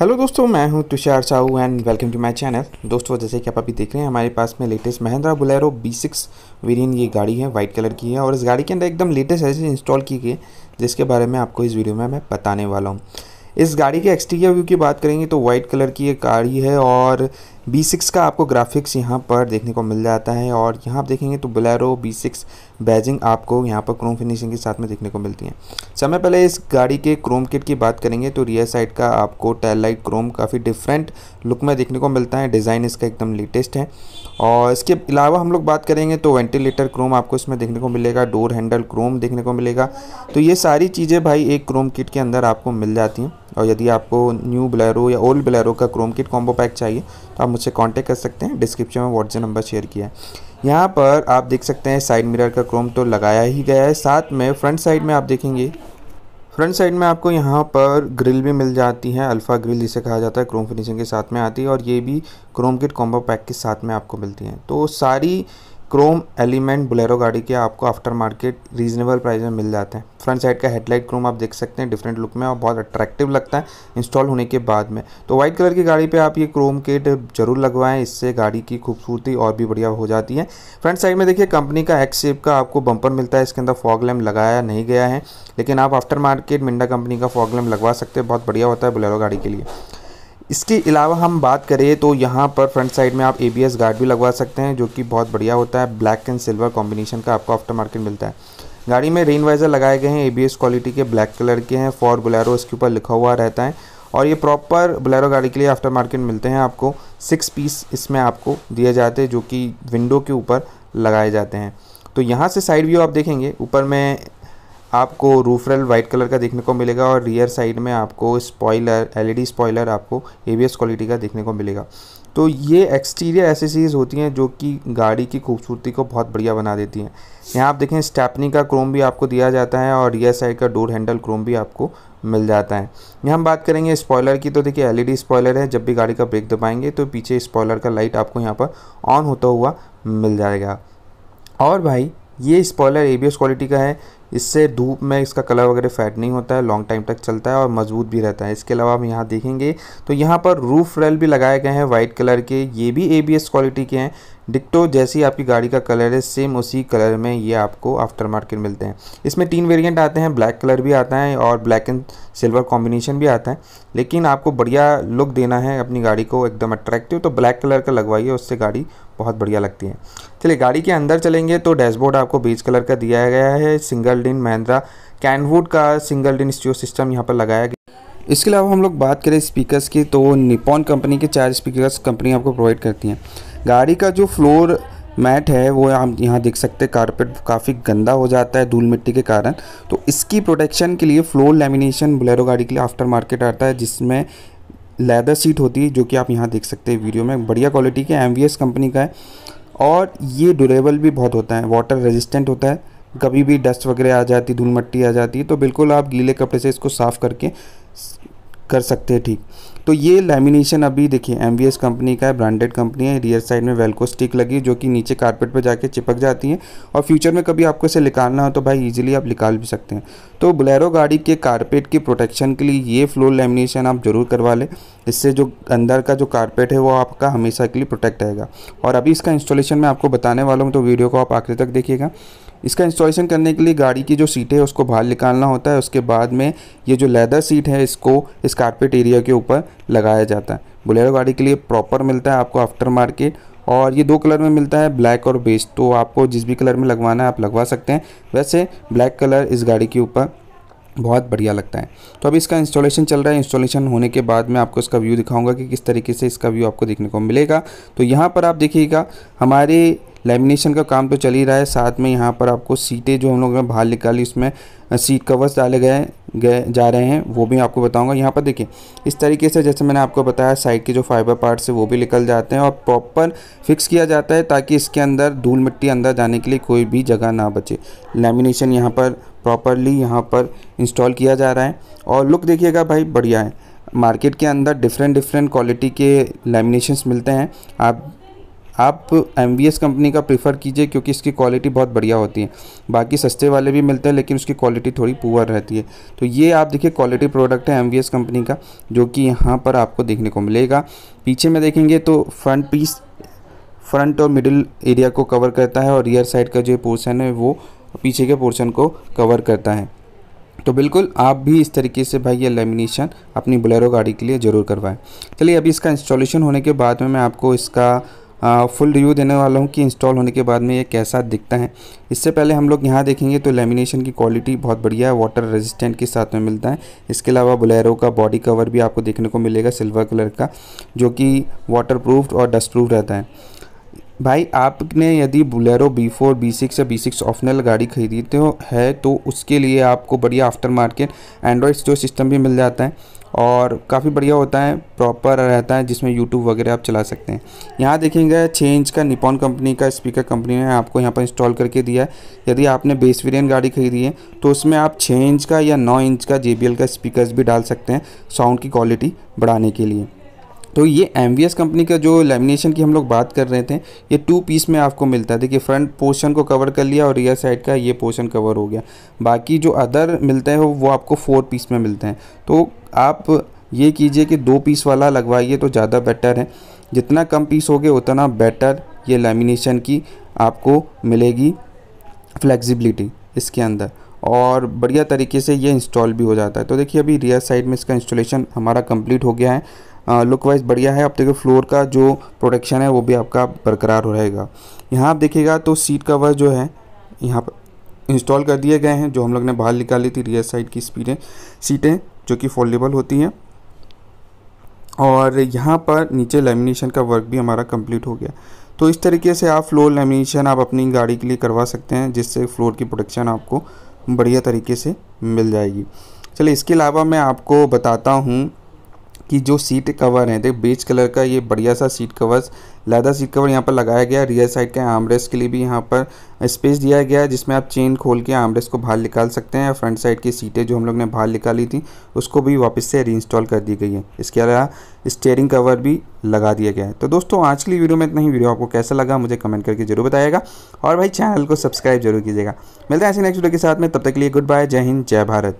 hello दोस्तों मैं हूं Tushar Sahu and welcome to my channel दोस्तों जैसे कि आप अभी देख रहे हैं हमारे पास में latest Mahindra Bolero B six variant ये गाड़ी है वाइट कलर की है और इस गाड़ी के अंदर एकदम लेटेस्ट ऐसे इंस्टॉल की गई जिसके बारे में आपको इस वीडियो में मैं बताने वाला हूँ इस गाड़ी के एक्सटीरियर व्यू की बात करेंगे तो वाइट कलर की ये गाड़ी है और B6 का आपको ग्राफिक्स यहाँ पर देखने को मिल जाता है और यहाँ आप देखेंगे तो बुलेरो B6 बैजिंग आपको यहाँ पर क्रोम फिनिशिंग के साथ में देखने को मिलती है समय पहले इस गाड़ी के क्रोम किट की बात करेंगे तो रियर साइड का आपको टेल लाइट क्रोम काफ़ी डिफरेंट लुक में देखने को मिलता है डिज़ाइन इसका एकदम लेटेस्ट है और इसके अलावा हम लोग बात करेंगे तो वेंटिलेटर क्रोम आपको इसमें देखने को मिलेगा डोर हैंडल क्रोम देखने को मिलेगा तो ये सारी चीज़ें भाई एक क्रोम किट के अंदर आपको मिल जाती हैं और यदि आपको न्यू ब्लैरो या ओल्ड ब्लैरो का क्रोम किट कॉम्बो पैक चाहिए तो आप मुझसे कॉन्टैक्ट कर सकते हैं डिस्क्रिप्शन में व्हाट्सएप नंबर शेयर किया है यहाँ पर आप देख सकते हैं साइड मिरर का क्रोम तो लगाया ही गया है साथ में फ्रंट साइड में आप देखेंगे फ्रंट साइड में आपको यहाँ पर ग्रिल भी मिल जाती है अल्फ़ा ग्रिल जिसे कहा जाता है क्रोम फिनिशिंग के साथ में आती है और ये भी क्रोम किट कॉम्बो पैक के साथ में आपको मिलती हैं तो सारी क्रोम एलिमेंट बुलेरो गाड़ी के आपको आफ्टर मार्केट रीजनेबल प्राइस में मिल जाते हैं फ्रंट साइड का हेडलाइट क्रोम आप देख सकते हैं डिफरेंट लुक में और बहुत अट्रैक्टिव लगता है इंस्टॉल होने के बाद में तो वाइट कलर की गाड़ी पे आप ये क्रोम किट जरूर लगवाएं इससे गाड़ी की खूबसूरती और भी बढ़िया हो जाती है फ्रंट साइड में देखिए कंपनी का एक्स शेप का आपको बंपर मिलता है इसके अंदर फॉग लैम्प लगाया नहीं गया है लेकिन आप आफ्टर मार्केट मिंडा कंपनी का फॉग लैम्प लगवा सकते हैं बहुत बढ़िया होता है बुलेरो गाड़ी के लिए इसके अलावा हम बात करें तो यहाँ पर फ्रंट साइड में आप ए गार्ड भी लगवा सकते हैं जो कि बहुत बढ़िया होता है ब्लैक एंड सिल्वर कॉम्बिनेशन का आपको आफ्टर मार्केट मिलता है गाड़ी में रेन वाइजर लगाए गए हैं ए क्वालिटी के ब्लैक कलर के हैं फॉर बुलेरो इसके ऊपर लिखा हुआ रहता है और ये प्रॉपर बुलेरो गाड़ी के लिए आफ्टर मार्केट मिलते हैं आपको सिक्स पीस इसमें आपको दिए जाते हैं जो कि विंडो के ऊपर लगाए जाते हैं तो यहाँ से साइड व्यू आप देखेंगे ऊपर में आपको रूफ रेल वाइट कलर का देखने को मिलेगा और रियर साइड में आपको स्पॉइलर एलईडी स्पॉइलर आपको एबीएस क्वालिटी का देखने को मिलेगा तो ये एक्सटीरियर एसेसरीज होती हैं जो कि गाड़ी की खूबसूरती को बहुत बढ़िया बना देती हैं यहाँ आप देखें स्टैपनी का क्रोम भी आपको दिया जाता है और रियर साइड का डोर हैंडल क्रोम भी आपको मिल जाता है यहाँ हम बात करेंगे स्पॉयलर की तो देखिए एलईडी स्पॉयलर है जब भी गाड़ी का ब्रेक दबाएंगे तो पीछे स्पॉयलर का लाइट आपको यहाँ पर ऑन होता हुआ मिल जाएगा और भाई ये स्पॉयलर एबीएस क्वालिटी का है इससे धूप में इसका कलर वगैरह फैट नहीं होता है लॉन्ग टाइम तक चलता है और मजबूत भी रहता है इसके अलावा हम यहाँ देखेंगे तो यहाँ पर रूफ रेल भी लगाए गए हैं वाइट कलर के ये भी ए क्वालिटी के हैं डिक्टो जैसी आपकी गाड़ी का कलर है सेम उसी कलर में ये आपको आफ्टर मार्केट मिलते हैं इसमें तीन वेरिएंट आते हैं ब्लैक कलर भी आता है और ब्लैक एंड सिल्वर कॉम्बिनेशन भी आता है लेकिन आपको बढ़िया लुक देना है अपनी गाड़ी को एकदम अट्रैक्टिव तो ब्लैक कलर का लगवाइए उससे गाड़ी बहुत बढ़िया लगती है चलिए गाड़ी के अंदर चलेंगे तो डैशबोर्ड आपको बीच कलर का दिया गया है single single DIN Mahindra Kenwood का सिंगल डिन स्टीरियो सिस्टम यहाँ पर लगाया गया इसके अलावा हम लोग बात करें स्पीकर्स की तो निपॉन कंपनी के चार स्पीकर्स कंपनी आपको प्रोवाइड करती हैं गाड़ी का जो फ्लोर मैट है वो हम यहाँ देख सकते हैं कारपेट काफ़ी गंदा हो जाता है धूल मिट्टी के कारण तो इसकी प्रोटेक्शन के लिए फ्लोर लेमिनेशन बुलेरो गाड़ी के लिए आफ्टर मार्केट आता है जिसमें लेदर सीट होती है जो कि आप यहाँ देख सकते हैं वीडियो में बढ़िया क्वालिटी के एम कंपनी का है और ये ड्यूरेबल भी बहुत होता है वाटर रेजिस्टेंट होता है कभी भी डस्ट वगैरह आ जाती धूल मट्टी आ जाती है तो बिल्कुल आप गीले कपड़े से इसको साफ़ करके कर सकते हैं ठीक तो ये लेमिनेशन अभी देखिए एम कंपनी का है ब्रांडेड कंपनी है रियर साइड में वेलको स्टिक लगी जो कि नीचे कारपेट पर जाके चिपक जाती है और फ्यूचर में कभी आपको इसे निकालना हो तो भाई इजीली आप निकाल भी सकते हैं तो बुलेरो गाड़ी के कारपेट की प्रोटेक्शन के लिए ये फ्लोर लेमिनेशन आप ज़रूर करवा लें इससे जो अंदर का जो कारपेट है वो आपका हमेशा के लिए प्रोटेक्ट रहेगा और अभी इसका इंस्टॉलेशन मैं आपको बताने वाला हूँ तो वीडियो को आप आखिर तक देखिएगा इसका इंस्टॉलेशन करने के लिए गाड़ी की जो सीट है उसको बाहर निकालना होता है उसके बाद में ये जो लेदर सीट है इसको इस कारपेट एरिया के ऊपर लगाया जाता है बुलेरो गाड़ी के लिए प्रॉपर मिलता है आपको आफ्टर मार्केट और ये दो कलर में मिलता है ब्लैक और बेस तो आपको जिस भी कलर में लगवाना है आप लगवा सकते हैं वैसे ब्लैक कलर इस गाड़ी के ऊपर बहुत बढ़िया लगता है तो अभी इसका इंस्टॉलेशन चल रहा है इंस्टॉलेशन होने के बाद मैं आपको इसका व्यू दिखाऊंगा कि किस तरीके से इसका व्यू आपको देखने को मिलेगा तो यहाँ पर आप देखिएगा हमारे लेमिनेशन का काम तो चल ही रहा है साथ में यहाँ पर आपको सीटें जो हम लोगों ने बाहर निकाली उसमें सीट कवर्स डाले गए गए जा रहे हैं वो भी आपको बताऊंगा यहाँ पर देखिए इस तरीके से जैसे मैंने आपको बताया साइड के जो फाइबर पार्ट्स है वो भी निकल जाते हैं और प्रॉपर फिक्स किया जाता है ताकि इसके अंदर धूल मिट्टी अंदर जाने के लिए कोई भी जगह ना बचे लेमिनेशन यहाँ पर प्रॉपरली यहाँ पर इंस्टॉल किया जा रहा है और लुक देखिएगा भाई बढ़िया है मार्केट के अंदर डिफरेंट डिफरेंट क्वालिटी के लेमिनेशंस मिलते हैं आप आप एम कंपनी का प्रीफर कीजिए क्योंकि इसकी क्वालिटी बहुत बढ़िया होती है बाकी सस्ते वाले भी मिलते हैं लेकिन उसकी क्वालिटी थोड़ी पुअर रहती है तो ये आप देखिए क्वालिटी प्रोडक्ट है एम कंपनी का जो कि यहाँ पर आपको देखने को मिलेगा पीछे में देखेंगे तो फ्रंट पीस फ्रंट और मिडिल एरिया को कवर करता है और रियर साइड का जो पोर्सन है वो पीछे के पोर्सन को कवर करता है तो बिल्कुल आप भी इस तरीके से भाई ये लेमिनेशन अपनी बुलेरो गाड़ी के लिए ज़रूर करवाएं चलिए अभी इसका इंस्टॉलेशन होने के बाद में मैं आपको इसका फुल रिव्यू देने वाला हूँ कि इंस्टॉल होने के बाद में ये कैसा दिखता है इससे पहले हम लोग यहाँ देखेंगे तो लेमिनेशन की क्वालिटी बहुत बढ़िया है वाटर रेजिस्टेंट के साथ में मिलता है इसके अलावा बुलेरो का बॉडी कवर भी आपको देखने को मिलेगा सिल्वर कलर का जो कि वाटर प्रूफ और डस्ट प्रूफ रहता है भाई आपने यदि Bolero B four B six या बी सिक्स ऑफनल गाड़ी खरीदी तो है तो उसके लिए आपको बढ़िया after market android stereo system भी मिल जाता है और काफ़ी बढ़िया होता है प्रॉपर रहता है जिसमें यूट्यूब वगैरह आप चला सकते हैं यहाँ देखेंगे छः इंच का निपॉन कंपनी का स्पीकर कंपनी ने आपको यहाँ पर इंस्टॉल करके दिया है यदि आपने बेस गाड़ी खरीदी है तो उसमें आप छः इंच का या नौ इंच का जे का स्पीकर भी डाल सकते हैं साउंड की क्वालिटी बढ़ाने के लिए तो ये एम कंपनी का जो लेमिनेशन की हम लोग बात कर रहे थे ये टू पीस में आपको मिलता है देखिए फ्रंट पोर्शन को कवर कर लिया और रियर साइड का ये पोर्शन कवर हो गया बाकी जो अदर मिलते हैं वो आपको फोर पीस में मिलते हैं तो आप ये कीजिए कि दो पीस वाला लगवाइए तो ज़्यादा बेटर है जितना कम पीस होगे उतना बेटर ये लेमिनेशन की आपको मिलेगी फ्लेक्सिबिलिटी इसके अंदर और बढ़िया तरीके से ये इंस्टॉल भी हो जाता है तो देखिए अभी रियर साइड में इसका इंस्टॉलेशन हमारा कंप्लीट हो गया है लुक वाइज बढ़िया है आप देखिए फ्लोर का जो प्रोटेक्शन है वो भी आपका बरकरार हो रहेगा यहाँ आप देखिएगा तो सीट कवर जो है यहाँ पर इंस्टॉल कर दिए गए हैं जो हम लोग ने बाहर निकाली थी रियर साइड की स्पीडें सीटें जो कि फोल्डेबल होती हैं और यहाँ पर नीचे लेमिनेशन का वर्क भी हमारा कंप्लीट हो गया तो इस तरीके से आप फ्लोर लेमिनेशन आप अपनी गाड़ी के लिए करवा सकते हैं जिससे फ्लोर की प्रोटेक्शन आपको बढ़िया तरीके से मिल जाएगी चलिए इसके अलावा मैं आपको बताता हूँ कि जो सीट कवर है देख बीच कलर का ये बढ़िया सा seat cover leather seat cover यहाँ पर लगाया गया रियर साइड के आमरेस के लिए भी यहाँ पर स्पेस दिया गया है जिसमें आप चेन खोल के आमरेस को बाहर निकाल सकते हैं फ्रंट साइड की सीटें जो हम लोग ने बाहर निकाली थी उसको भी वापस से रीइंस्टॉल कर दी गई है इसके अलावा स्टेयरिंग कवर भी लगा दिया गया है तो दोस्तों आज की वीडियो में इतना ही वीडियो आपको कैसा लगा मुझे कमेंट करके जरूर बताएगा और भाई चैनल को सब्सक्राइब जरूर कीजिएगा मिलते हैं ऐसे नेक्स्ट वीडियो के साथ में तब तक के लिए गुड बाय जय हिंद जय भारत